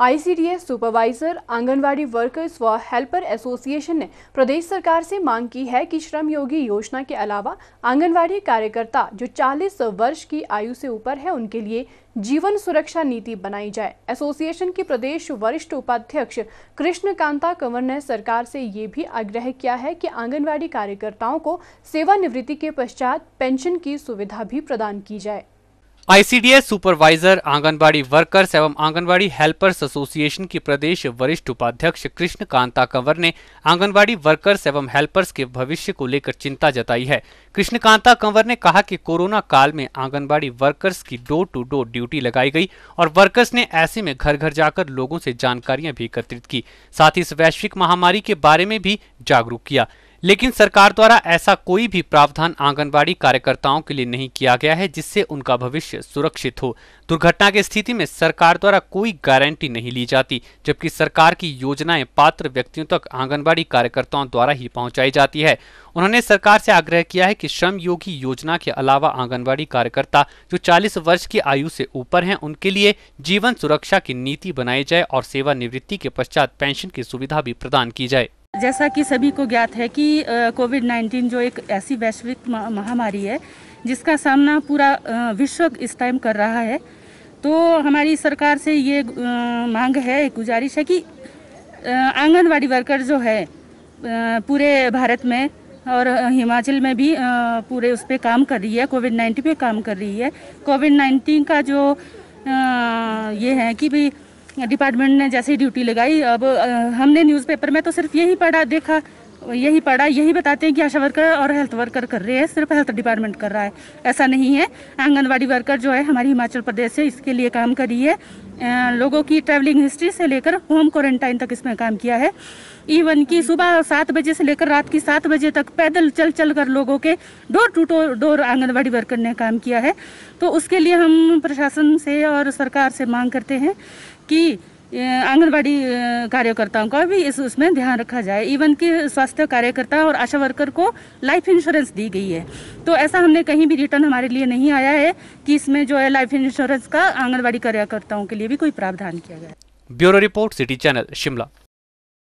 ICDS supervisor anganwadi workers व helper association ने प्रदेश सरकार से मांग की है कि श्रम योगी योजना के अलावा आंगनवाड़ी कार्यकर्ता जो 40 वर्ष की आयु से ऊपर है उनके लिए जीवन सुरक्षा नीति बनाई जाए एसोसिएशन के प्रदेश वरिष्ठ उपाध्यक्ष कृष्ण कांता कंवर ने सरकार से ये भी आग्रह किया है कि आंगनवाड़ी कार्यकर्ताओं को सेवानिवृत्ति के पश्चात पेंशन की सुविधा भी प्रदान की जाए आईसीडीएस सुपरवाइजर आंगनबाड़ी वर्कर्स एवं आंगनबाड़ी हेल्पर्स एसोसिएशन की प्रदेश वरिष्ठ उपाध्यक्ष कृष्ण कांता कंवर ने आंगनबाड़ी वर्कर्स एवं हेल्पर्स के भविष्य को लेकर चिंता जताई है कृष्ण कांता कंवर ने कहा कि कोरोना काल में आंगनबाड़ी वर्कर्स की डोर टू डोर ड्यूटी लगाई गई और वर्कर्स ने ऐसे में घर घर जाकर लोगों से जानकारियां भी एकत्रित की साथ ही इस वैश्विक महामारी के बारे में भी जागरूक किया लेकिन सरकार द्वारा ऐसा कोई भी प्रावधान आंगनबाड़ी कार्यकर्ताओं के लिए नहीं किया गया है जिससे उनका भविष्य सुरक्षित हो दुर्घटना की स्थिति में सरकार द्वारा कोई गारंटी नहीं ली जाती जबकि सरकार की योजनाएं पात्र व्यक्तियों तक आंगनबाड़ी कार्यकर्ताओं द्वारा ही पहुंचाई जाती है उन्होंने सरकार से आग्रह किया है कि श्रम योगी योजना के अलावा आंगनबाड़ी कार्यकर्ता जो 40 वर्ष की आयु से ऊपर हैं उनके लिए जीवन सुरक्षा की नीति बनाई जाए और सेवानिवृत्ति के पश्चात पेंशन की सुविधा भी प्रदान की जाए जैसा कि सभी को ज्ञात है कि कोविड 19 जो एक ऐसी वैश्विक महामारी है जिसका सामना पूरा विश्व इस टाइम कर रहा है तो हमारी सरकार से ये मांग है गुजारिश है कि आंगनवाड़ी वर्कर जो है पूरे भारत में और हिमाचल में भी पूरे उस पर काम कर रही है कोविड नाइन्टीन पे काम कर रही है कोविड नाइन्टीन का जो ये है कि भाई डिपार्टमेंट ने जैसे ही ड्यूटी लगाई अब हमने न्यूज़पेपर में तो सिर्फ यही पढ़ा देखा यही पढ़ा यही बताते हैं कि आशा वर्कर और हेल्थ वर्कर कर रहे हैं सिर्फ हेल्थ डिपार्टमेंट कर रहा है ऐसा नहीं है आंगनबाड़ी वर्कर जो है हमारी हिमाचल प्रदेश से इसके लिए काम कर रही है लोगों की ट्रैवलिंग हिस्ट्री से लेकर होम क्वारंटाइन तक इसमें काम किया है इवन कि सुबह सात बजे से लेकर रात की सात बजे तक पैदल चल चल कर लोगों के door to door anganwadi worker ने काम किया है तो उसके लिए हम प्रशासन से और सरकार से मांग करते हैं कि आंगनबाड़ी कार्यकर्ताओं का भी इस उसमें ध्यान रखा जाए इवन कि स्वास्थ्य कार्यकर्ता और आशा वर्कर को लाइफ इंश्योरेंस दी गई है तो ऐसा हमने कहीं भी रिटर्न हमारे लिए नहीं आया है कि इसमें जो है लाइफ इंश्योरेंस का आंगनबाड़ी कार्यकर्ताओं के लिए भी कोई प्रावधान किया गया bureau report city channel Shimla